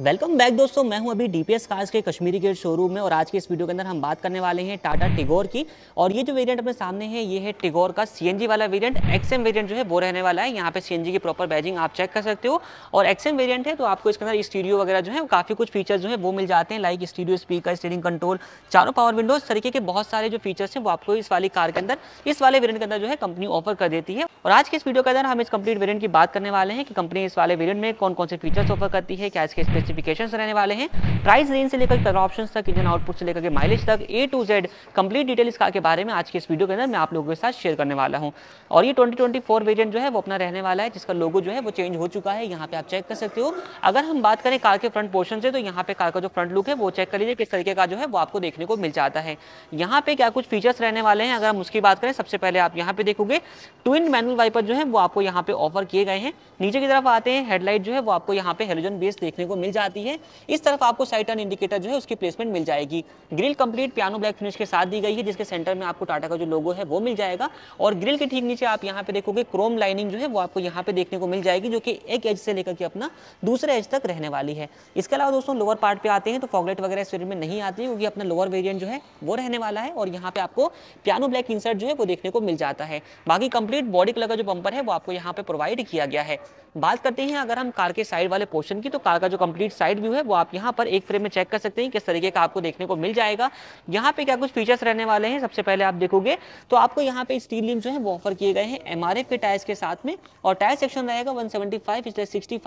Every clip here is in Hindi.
वेलकम बैक दोस्तों मैं हूं अभी डी पी कार्स के कश्मीरी गेट शोरूम में और आज के इस वीडियो के अंदर हम बात करने वाले हैं टाटा टिगोर की और ये जो वेरिएंट अपने सामने है ये है टिगोर का सी वाला वेरिएंट एक्सएम वेरिएंट जो है वो रहने वाला है यहाँ पे सी की प्रॉपर बैजिंग आप चेक कर सकते हो और एक्सएम वेरियंट है तो आपको इसके अंदर स्टीडियो वगैरह जो है काफ़ी कुछ फीचर जो है वो मिल जाते हैं like stereo speaker steering control चारों पावर विंडोज तरीके के बहुत सारे जो फीचर्स हैं वो आपको इस वाली कार के अंदर इस वाले वेरियंट के अंदर जो है कंपनी ऑफर कर देती है और आज के इस वीडियो के अंदर हम इस कंप्लीट वेरियंट की बात करने वाले हैं कि कंपनी इस वाले वेरियंट में कौन कौन से फीचर्स ऑफर करती है क्या इसके स्पेसिफिकेशन रहने वाले हैं प्राइस रेंज से लेकर कलर ऑप्शन तक इंजन आउटपुट से लेकर के माइलेज तक A to Z complete detail इस कार के बारे में आज के इस वीडियो के अंदर मैं आप लोगों के साथ शेयर करने वाला हूँ और ये ट्वेंटी वेरियंट जो है वो अपना रहने वाला है जिसका लोगो जो है वो चेंज हो चुका है यहाँ पे आप चेक कर सकते हो अगर हम बात करें कार के फ्रंट पोर्शन से तो यहाँ पे कार का जो फ्रंट लुक है वो चेक कर लीजिए किस तरीके का जो है वो आपको देखने को मिल जाता है यहाँ पे क्या कुछ फीचर्स रहने वाले हैं अगर हम उसकी बात करें सबसे पहले आप यहाँ पे देखोगे ट्विन मैनुअल वाइपर जो है वो आपको यहाँ पे ऑफर किए गए हैं नीचे की तरफ आते हैं हेडलाइट जो है वो आपको यहाँ पे हेलोजन बेस देखने को मिल जाती है इस तरफ आपको साइड टर्न इंडिकेटर जो है उसकी प्लेसमेंट मिल जाएगी grille complete piano black finish के साथ दी गई है जिसके सेंटर में आपको टाटा का जो लोगो है वो मिल जाएगा और ग्रिल के ठीक नीचे आप यहाँ पे देखोगे क्रोम लाइनिंग जो है वो आपको यहाँ पे देखने को मिल जाएगी जो कि एक एज से लेकर के अपना दूसरे एज तक रहने वाली है इसके अलावा दोस्तों लोअर पार्ट पे आते हैं तो फॉगलेट वगैरह शरीर में नहीं आती क्योंकि अपना लोअर वेरियंट जो है वो रहने वाला है और यहाँ पे आपको पियानो ब्लैक इंसर्ट जो है वो देखने को मिल जाता है बाकी कंप्लीट बॉडी कलर का जो बम्पर है वो आपको यहाँ पे प्रोवाइड किया गया है बात करते हैं अगर हम कार के साइड वाले पोर्शन की तो कार का जो कंप्लीट कंप्लीट साइड व्यू है वो आप यहाँ पर एक फ्रेम में चेक कर सकते हैं किस तरीके का आपको देखने को मिल जाएगा यहाँ पे क्या कुछ फीचर्स रहने वाले हैं सबसे पहले आप देखोगे तो आपको यहाँ पे स्टील रिम जो है वो ऑफर किए गए हैं एम के टायर्स के साथ में और टायर सेक्शन रहेगा वन सेवेंटी फाइव सिक्सटी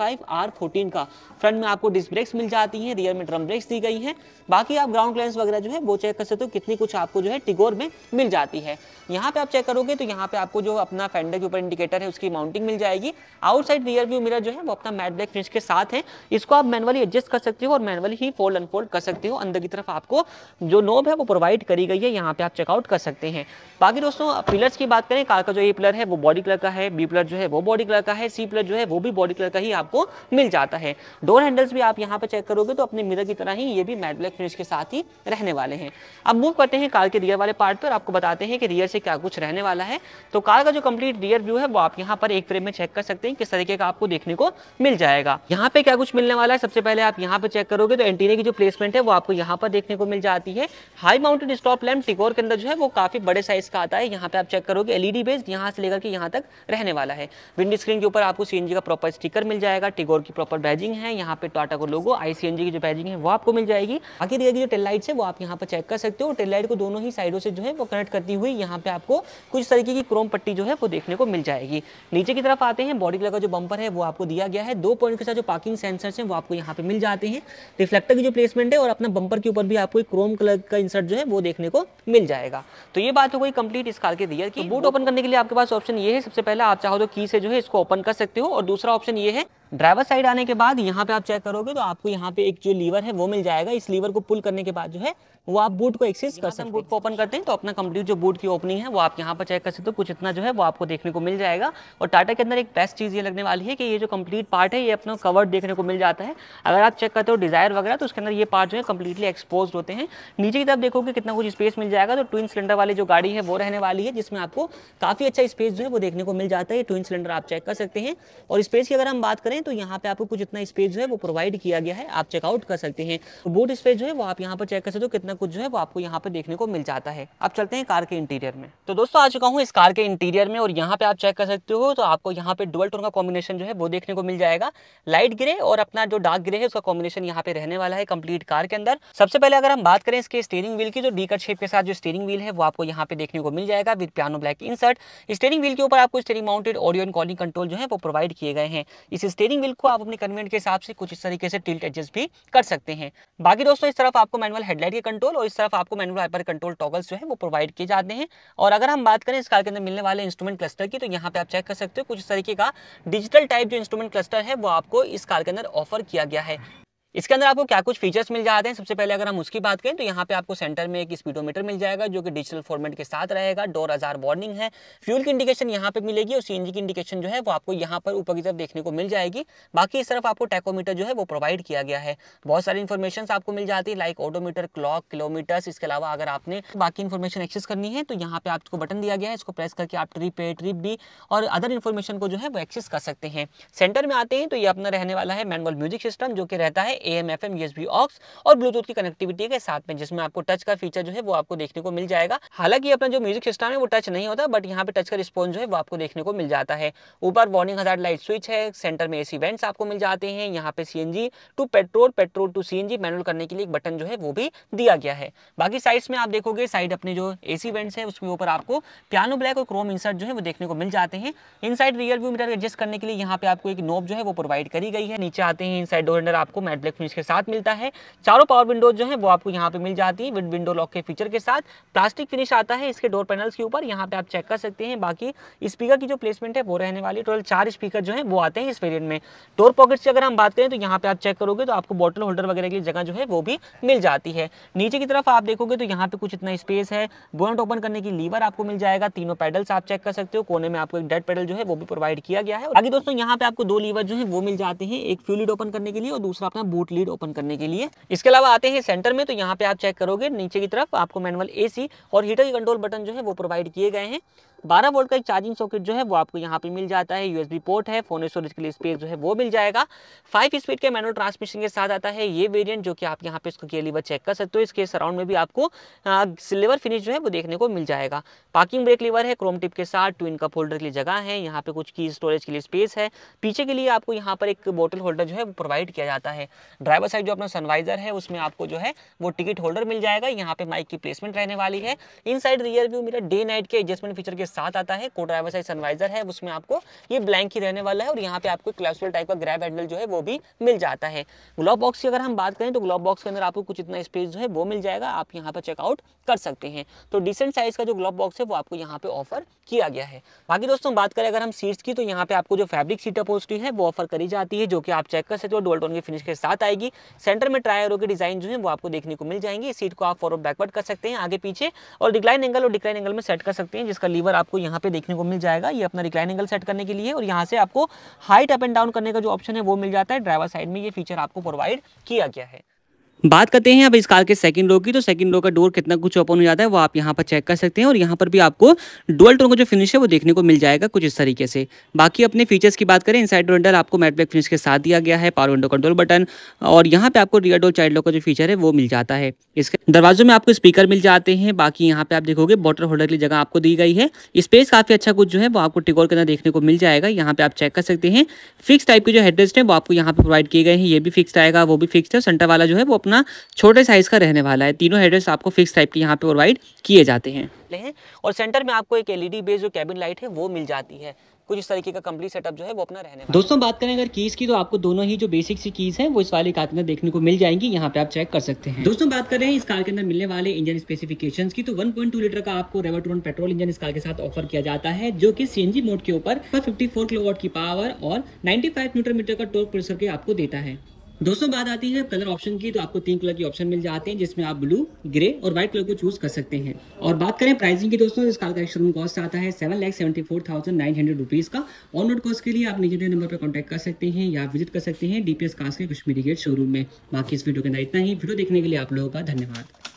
का फ्रंट में आपको डिस्क ब्रेक्स मिल जाती है रियर में ड्रम ब्रेक्स दी गई है बाकी आप ग्राउंड क्लेंस वगैरह जो है वो चेक कर सकते हो कितनी कुछ आपको जो है टिगोर में मिल जाती है यहाँ पे आप चेक करोगे तो यहाँ पे आपको जो अपना फेंडर के ऊपर इंडिकेटर है उसकी माउंटिंग मिल जाएगी आउटसाइड रियर व्यू मिरर जो है वो अपना मैट ब्लैक फिनिश के साथ है इसको आप मैन मैनुअली एडजस्ट कर सकते हो और मैनुअली ही फोल्ड अनफोल्ड कर सकते हो अंदर की तरफ आपको जो नोब है वो प्रोवाइड करी गई है यहाँ पे आप चेकआउट कर सकते हैं बाकी दोस्तों पिलर्स की बात करें कार का जो ए पिलर है वो बॉडी कलर का है बी पिलर जो है वो बॉडी कलर का है सी पिलर जो है वो भी बॉडी कलर का ही आपको मिल जाता है डोर हैंडल्स भी आप यहाँ पे चेक करोगे तो अपने मिरर की तरह ही ये भी मैट ब्लैक फिनिश के साथ ही रहने वाले हैं अब मूव करते हैं कार के रियर वाले पार्ट पर आपको बताते हैं कि रियर से क्या कुछ रहने वाला है तो कार का जो कंप्लीट रियर व्यू है वो आप यहाँ पर एक फ्रेम में चेक कर सकते हैं किस तरीके का आपको देखने को मिल जाएगा यहाँ पे क्या कुछ मिलने वाला है सबसे सबसे पहले आप यहाँ पर चेक करोगे तो एंटीने की जो प्लेसमेंट है वो आपको यहाँ पर देखने को मिल जाती है हाई माउंटेड स्टॉप लैम्प टिकोर के अंदर जो है वो काफ़ी बड़े साइज का आता है यहाँ पे आप चेक करोगे एलईडी बेस्ड यहाँ से लेकर के यहाँ तक रहने वाला है विंडो स्क्रीन के ऊपर आपको सी का प्रॉपर स्टिकर मिल जाएगा टिकोर की प्रॉपर बैजिंग है यहाँ पे टाटा को लोगो आईसीएनजी की जो बैजिंग है वो आपको मिल जाएगी आगे दिया जो टेल है वो आप यहाँ पर चेक कर सकते हो टेललाइट को दोनों ही साइडों से जो है वो कनेक्ट करती हुई यहाँ पे आपको कुछ तरीके की क्रोम पट्टी जो है वो देखने को मिल जाएगी नीचे की तरफ आते हैं बॉडी कलर का जो बम्पर है वो आपको दिया गया है दो पॉइंट के साथ जो पार्किंग सेंसर है वो आपको यहाँ यहाँ पे मिल जाते हैं रिफ्लेक्टर की जो प्लेसमेंट है और अपना बंपर के ऊपर भी आपको एक क्रोम कलर का इंसर्ट जो है वो देखने को मिल जाएगा तो ये बात हो गई कंप्लीट इस कार के दियर की बूट तो ओपन करने के लिए आपके पास ऑप्शन ये है सबसे पहले आप चाहो तो की से जो है इसको ओपन कर सकते हो और दूसरा ऑप्शन ये है ड्राइवर साइड आने के बाद यहाँ पे आप चेक करोगे तो आपको यहाँ पे एक जो लीवर है वो मिल जाएगा इस लीवर को पुल करने के बाद जो है वो आप बूट को एक्सेस कर सकते हैं बूट को ओपन करते हैं तो अपना कंप्लीट जो बूट की ओपनिंग है वो आप यहाँ पर चेक कर सकते हो तो कुछ इतना जो है वो आपको देखने को मिल जाएगा और टाटा के अंदर एक बेस्ट चीज़ ये लगने वाली है कि ये जो कम्प्लीट पार्ट है ये अपना कवर देखने को मिल जाता है अगर आप चेक करते हो डिजायर वगैरह तो उसके अंदर ये पार्ट जो है कम्प्लीटली एक्सपोज होते हैं नीचे की तरफ देखोगे कितना कुछ स्पेस मिल जाएगा तो ट्विन सिलेंडर वाली जो गाड़ी है वो रहने वाली है जिसमें आपको काफ़ी अच्छा स्पेस जो है वो देखने को मिल जाता है ट्विन सिलेंडर आप चेक कर सकते हैं और स्पेस की अगर हम बात करें करें तो यहाँ पे आपको कुछ इतना स्पेस जो है वो प्रोवाइड किया गया है आप चेकआउट कर सकते हैं बूट स्पेस जो है वो आप यहाँ पर चेक कर सकते हो कितना कुछ जो है वो आपको यहाँ पर देखने को मिल जाता है आप चलते हैं कार के इंटीरियर में तो दोस्तों आ चुका हूँ इस कार के इंटीरियर में और यहाँ पे आप चेक कर सकते हो तो आपको यहाँ पे डुअल टोन का कॉम्बिनेशन जो है वो देखने को मिल जाएगा लाइट ग्रे और अपना जो डार्क ग्रे है उसका कॉम्बिनेशन यहाँ पे रहने वाला है कंप्लीट कार के अंदर सबसे पहले अगर हम बात करें इसके स्टेयरिंग व्हील की जो डी कट शेप के साथ जो स्टेयरिंग व्हील है वो आपको यहाँ पे देखने को मिल जाएगा with piano black insert steering wheel के ऊपर आपको steering mounted audio and calling control जो है वो प्रोवाइड किए गए हैं इस स्टेयरिंग स्टेयरिंग व्हील को आप अपने कन्वेंट के हिसाब से कुछ इस तरीके से टिल्ट एडजस्ट भी कर सकते हैं बाकी दोस्तों इस तरफ आपको मैनुअल हेडलाइट के कंट्रोल और इस तरफ आपको मैनुअल हाइपर कंट्रोल टॉगल्स जो है वो प्रोवाइड किए जाते हैं और अगर हम बात करें इस कार के अंदर मिलने वाले इंस्ट्रूमेंट क्लस्टर की तो यहाँ पे आप चेक कर सकते हो कुछ इस तरीके का डिजिटल टाइप जो इंस्ट्रूमेंट क्लस्टर है वो आपको इस कार के अंदर ऑफर किया गया है इसके अंदर आपको क्या कुछ फीचर्स मिल जाते हैं सबसे पहले अगर हम उसकी बात करें तो यहाँ पे आपको सेंटर में एक स्पीडोमीटर मिल जाएगा जो कि डिजिटल फॉर्मेट के साथ रहेगा डोर हजार वार्निंग है फ्यूल की इंडिकेशन यहाँ पे मिलेगी और सीएनजी की इंडिकेशन जो है वो आपको यहाँ पर ऊपर की तरफ देखने को मिल जाएगी बाकी इस तरफ आपको टैकोमीटर जो है वो प्रोवाइड किया गया है बहुत सारी इन्फॉर्मेशन आपको मिल जाती है लाइक ऑटोमीटर क्लॉक किलोमीटर्स इसके अलावा अगर आपने बाकी इन्फॉर्मेशन एक्सेस करनी है तो यहाँ पे आपको बटन दिया गया है इसको प्रेस करके आप ट्रिप ए ट्रिप बी और अदर इन्फॉर्मेशन को जो है वो एक्सेस कर सकते हैं सेंटर में आते हैं तो ये अपना रहने वाला है मैनुअल म्यूजिक सिस्टम जो कि रहता है A M F M USB aux और ब्लूटूथ की कनेक्टिविटी के साथ में जिसमें आपको टच का फीचर जो है वो आपको देखने को मिल जाएगा हालांकि अपना जो म्यूजिक सिस्टम है वो टच नहीं होता बट यहाँ पे टच का रिस्पॉन्स जो है वो आपको देखने को मिल जाता है ऊपर वार्निंग हजार लाइट स्विच है सेंटर में एसी वेंट्स आपको मिल जाते हैं यहाँ पे CNG to petrol petrol to CNG manual करने के लिए एक बटन जो है वो भी दिया गया है बाकी साइड्स में आप देखोगे साइड अपने जो एसी वेंट्स है उसके ऊपर आपको पियानो ब्लैक और क्रोम इंसर्ट जो है वो देखने को मिल जाते हैं inside rear view mirror adjust करने के लिए यहाँ पे आपको एक नोब जो है वो प्रोवाइड करी गई है नीचे आते हैं इन साइड डोर आपको मेट ब्लैक फिनिश के साथ मिलता है चारों पावर विंडोज जो है वो आपको यहाँ पे मिल जाती है विद विंडो लॉक के फीचर के साथ प्लास्टिक फिनिश आता है इसके डोर पैनल्स के ऊपर यहाँ पे आप चेक कर सकते हैं बाकी स्पीकर की जो प्लेसमेंट है वो रहने वाली टोटल चार स्पीकर जो है वो आते हैं इस वेरियंट में डोर पॉकेट की अगर हम बात करें तो यहाँ पे आप चेक करोगे तो आपको बॉटल होल्डर वगैरह की जगह जो है वो भी मिल जाती है नीचे की तरफ आप देखोगे तो यहाँ पे कुछ इतना स्पेस है बोनट ओपन करने की लीवर आपको मिल जाएगा तीनों पैडल्स आप चेक कर सकते हो कोने में आपको एक डेड पैडल जो है वो भी प्रोवाइड किया गया है आगे दोस्तों यहाँ पे आपको दो लीवर जो है वो मिल जाते हैं एक फ्यूलिट ओपन करने के लिए और दूसरा अपना बूट लीड ओपन करने के लिए इसके अलावा आते हैं सेंटर में तो यहाँ पे आप चेक करोगे नीचे की तरफ आपको मैनुअल एसी और हीटर के कंट्रोल बटन जो है वो प्रोवाइड किए गए हैं 12 वोल्ट का एक चार्जिंग सॉकेट जो है वो आपको यहाँ पे मिल जाता है यूएसबी पोर्ट है फोन स्टोरेज के लिए स्पेस जो है वो मिल जाएगा फाइव स्पीड के मैनुअल ट्रांसमिशन के साथ आता है ये वेरियंट जो कि आप यहाँ पे इसको केलीवर चेक कर सकते हो इसके सराउंड में भी आपको सिल्वर फिनिश जो है वो देखने को मिल जाएगा पार्किंग ब्रेक लीवर है क्रोम टिप के साथ ट्विन कप होल्डर के लिए जगह है यहाँ पे कुछ की स्टोरेज के लिए स्पेस है पीछे के लिए आपको यहाँ पर एक बोटल होल्डर जो है वो प्रोवाइड किया जाता है ड्राइवर साइड जो अपना सनवाइजर है उसमें आपको जो है वो टिकट होल्डर मिल जाएगा यहाँ पे माइक की प्लेसमेंट रहने वाली है inside rear view mirror day night के एडजस्टमेंट फीचर के साथ आता है को ड्राइवर साइड सनवाइजर है उसमें आपको ये ब्लैंक ही रहने वाला है और यहाँ पे आपको क्लासफुल टाइप का ग्रैब हैंडल जो है वो भी मिल जाता है ग्लोब बॉक्स की अगर हम बात करें तो ग्लोब बॉक्स के अंदर आपको कुछ इतना स्पेस जो है वो मिल जाएगा आप यहाँ पर चेकआउट कर सकते हैं तो डिसेंट साइज का जो ग्लोब बॉक्स है वो आपको यहाँ पे ऑफर किया गया है बाकी दोस्तों बात करें अगर हम सीट्स की तो यहाँ पे आपको जो फैब्रिक सीट अपोस्टी है वो ऑफर करी जाती है जो कि आप चेक कर सकते हो डोल्टोन की फिनिश के साथ आएगी सेंटर में टायरों के डिजाइन जो है वो आपको देखने को मिल जाएंगे सीट को आप फॉरवर्ड बैकवर्ड कर सकते हैं आगे पीछे और डिक्लाइन एंगल और डिक्लाइन एंगल में सेट कर सकते हैं जिसका लीवर आपको यहाँ पे देखने को मिल जाएगा ये अपना रिक्लाइन एंगल सेट करने के लिए और यहाँ से आपको हाइट अप एंड डाउन करने का जो ऑप्शन है वो मिल जाता है ड्राइवर साइड में ये फीचर आपको प्रोवाइड किया गया है बात करते हैं अब इस कार के सेकंड रो की तो सेकंड रो का डोर कितना कुछ ओपन हो जाता है वो आप यहाँ पर चेक कर सकते हैं और यहाँ पर भी आपको डुअल टोन का जो फिनिश है वो देखने को मिल जाएगा कुछ इस तरीके से बाकी अपने फीचर्स की बात करें इनसाइड साइड आपको मैट ब्लैक फिनिश के साथ दिया गया है पावर विंडो कंट्रोल बटन और यहाँ पे आपको रियर डोर चाइल्ड लो का जो फीचर है वो मिल जाता है इसके दरवाजों में आपको स्पीकर मिल जाते हैं बाकी यहाँ पे आप देखोगे बॉटर होल्डर की जगह आपको दी गई है स्पेस काफ़ी अच्छा कुछ जो है वो आपको टिकोर के अंदर देखने को मिल जाएगा यहाँ पे आप चेक कर सकते हैं फिक्स टाइप के जो हेडरेस्ट है वो आपको यहाँ पर प्रोवाइड किए गए हैं ये भी फिक्स आएगा वो भी फिक्स है सेंटर वाला जो है वो अपना छोटे साइज का रहने वाला है तीनों हेडर्स आपको फिक्स टाइप के यहाँ पे प्रोवाइड किए जाते हैं और सेंटर में आपको एक एलईडी बेस जो कैबिन लाइट है वो मिल जाती है कुछ इस तरीके का कंप्लीट सेटअप जो है वो अपना रहने दोस्तों बात करें अगर कीज की तो आपको दोनों ही जो बेसिक सी कीज है वो इस वाले कार के अंदर देखने को मिल जाएंगी यहाँ पे आप चेक कर सकते हैं दोस्तों बात करें इस कार के अंदर मिलने वाले इंजन स्पेसिफिकेशंस की तो 1.2 लीटर का आपको रेवाटोन पेट्रोल इंजन इस कार के साथ ऑफर किया जाता है जो की सीएनजी मोड के ऊपर फिफ्टी फोर किलोवाट की पावर और नाइन्टी फाइव मीटर का टोल प्रेसर के आपको देता है दोस्तों बात आती है कलर ऑप्शन की तो आपको तीन कलर के ऑप्शन मिल जाते हैं जिसमें आप ब्लू ग्रे और व्हाइट कलर को चूज कर सकते हैं और बात करें प्राइसिंग की दोस्तों इस कार का शोरूम कॉस्ट आता है seven lakh seventy four thousand nine hundred rupees का ऑन रोड कॉस्ट के लिए आप नीचे नंबर पर कॉन्टैक्ट कर सकते हैं या विजिट कर सकते हैं डी पी एस कार्स के कश्मीरी गेट शोरूम में बाकी इस वीडियो के अंदर इतना ही वीडियो देखने के लिए आप लोगों का धन्यवाद